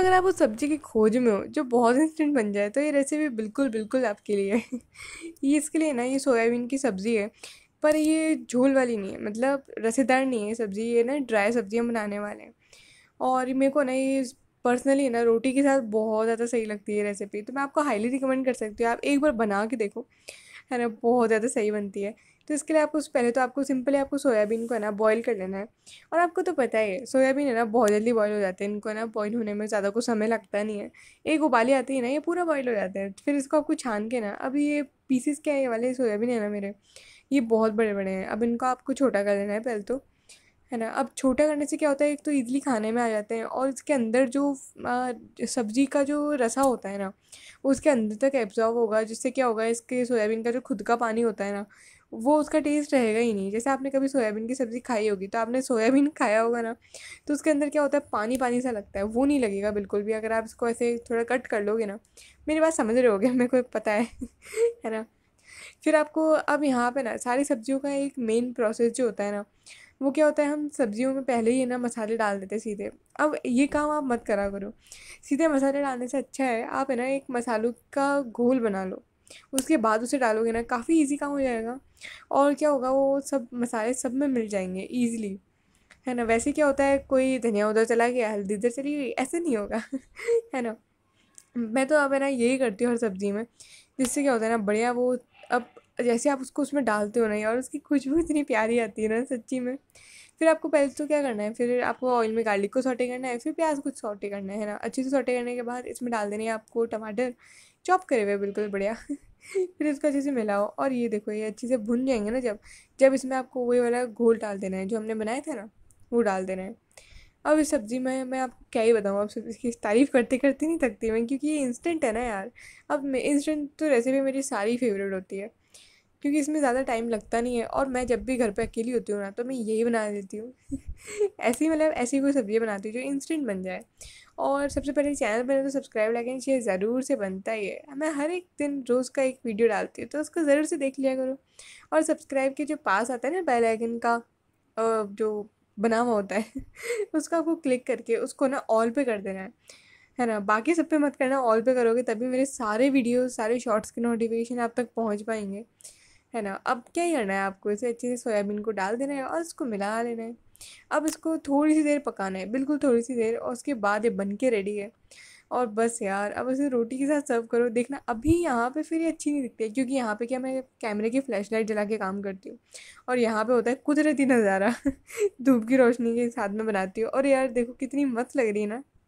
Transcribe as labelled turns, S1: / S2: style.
S1: अगर आप उस सब्ज़ी की खोज में हो जो बहुत इंस्टेंट बन जाए तो ये रेसिपी बिल्कुल बिल्कुल आपके लिए है ये इसके लिए ना ये सोयाबीन की सब्ज़ी है पर ये झोल वाली नहीं है मतलब रसेदार नहीं है सब्ज़ी ये ना ड्राई सब्ज़ियाँ बनाने वाले हैं और मेरे को ना ये पर्सनली ना रोटी के साथ बहुत ज़्यादा सही लगती है रेसिपी तो मैं आपको हाईली रिकमेंड कर सकती हूँ आप एक बार बना के देखो है ना बहुत ज़्यादा सही बनती है तो इसके लिए आपको पहले तो आपको सिंपली आपको सोयाबीन को है ना बॉईल कर लेना है और आपको तो पता ही है सोयाबीन है ना बहुत जल्दी बॉईल हो जाते हैं इनको ना बॉईल होने में ज़्यादा कुछ समय लगता नहीं है एक उबाली आती है ना ये पूरा बॉईल हो जाता है फिर इसको आपको छान के ना अभी ये पीसेस क्या है ये वाले सोयाबीन है ना मेरे ये बहुत बड़े बड़े हैं अब इनको आपको छोटा कर लेना है पहले तो है ना अब छोटा करने से क्या होता है एक तो ईजिली खाने में आ जाते हैं और इसके अंदर जो सब्ज़ी का जो रसा होता है ना उसके अंदर तक एब्जॉर्व होगा जिससे क्या होगा इसके सोयाबीन का जो खुद का पानी होता है ना वो उसका टेस्ट रहेगा ही नहीं जैसे आपने कभी सोयाबीन की सब्ज़ी खाई होगी तो आपने सोयाबीन खाया होगा ना तो उसके अंदर क्या होता है पानी पानी सा लगता है वो नहीं लगेगा बिल्कुल भी अगर आप इसको ऐसे थोड़ा कट कर लोगे ना मेरी बात समझ रहे होगे मेरे को पता है है ना फिर आपको अब यहाँ पे ना सारी सब्जियों का एक मेन प्रोसेस जो होता है ना वो क्या होता है हम सब्जियों में पहले ही ना मसाले डाल देते सीधे अब ये काम आप मत करा करो सीधे मसाले डालने से अच्छा है आप है ना एक मसालों का घोल बना लो उसके बाद उसे डालोगे ना काफ़ी ईजी काम हो जाएगा और क्या होगा वो सब मसाले सब में मिल जाएंगे ईजिली है ना वैसे क्या होता है कोई धनिया उधर चला गया हल्दी इधर चली गई ऐसे नहीं होगा है ना मैं तो अब है ना यही करती हूँ हर सब्ज़ी में जिससे क्या होता है ना बढ़िया वो अब जैसे आप उसको उसमें डालते हो ना और उसकी खुशबू इतनी प्यारी आती है ना सच्ची में फिर आपको पहले तो क्या करना है फिर आपको ऑयल में गार्लिक को सॉटे करना है फिर प्याज को सॉटे करना है ना अच्छे से सॉटे करने के बाद इसमें डाल देने आपको टमाटर चॉप करे हुए बिल्कुल बढ़िया फिर इसको अच्छे से मिलाओ और ये देखो ये अच्छे से भुन जाएंगे ना जब जब इसमें आपको वही वाला घोल डाल देना है जो हमने बनाया था ना वो डाल देना है अब इस सब्ज़ी में मैं आपको क्या ही बताऊँ आप इसकी तारीफ़ करते करते नहीं थकती मैं क्योंकि ये इंस्टेंट है ना यार अब इंस्टेंट तो रेसिपी मेरी सारी फेवरेट होती है क्योंकि इसमें ज़्यादा टाइम लगता नहीं है और मैं जब भी घर पे अकेली होती हूँ ना तो मैं यही बना देती हूँ ऐसी मतलब ऐसी कोई सब्ज़ी बनाती हूँ जो इंस्टेंट बन जाए और सबसे पहले चैनल पर तो सब्सक्राइब लाइक एंड शेयर ज़रूर से बनता ही है मैं हर एक दिन रोज़ का एक वीडियो डालती हूँ तो उसको ज़रूर से देख लिया करो और सब्सक्राइब के जो पास आता है ना बेल आइकन का जो बना हुआ होता है उसका आपको क्लिक करके उसको ना ऑल पे कर देना है है ना बाकी सब पे मत करना ऑल पे करोगे तभी मेरे सारे वीडियोस सारे शॉर्ट्स के नोटिफिकेशन आप तक पहुंच पाएंगे है ना अब क्या ही करना है आपको इसे अच्छे से सोयाबीन को डाल देना है और इसको मिला लेना है अब इसको थोड़ी सी देर पकाना है बिल्कुल थोड़ी सी देर और उसके बाद ये बन के रेडी है और बस यार अब इसे रोटी के साथ सर्व करो देखना अभी यहाँ पे फिर ये अच्छी नहीं दिखती है क्योंकि यहाँ पे क्या मैं कैमरे की फ्लैश लाइट जला के काम करती हूँ और यहाँ पे होता है कुदरती नज़ारा धूप की रोशनी के साथ में बनाती हूँ और यार देखो कितनी मस्त लग रही है ना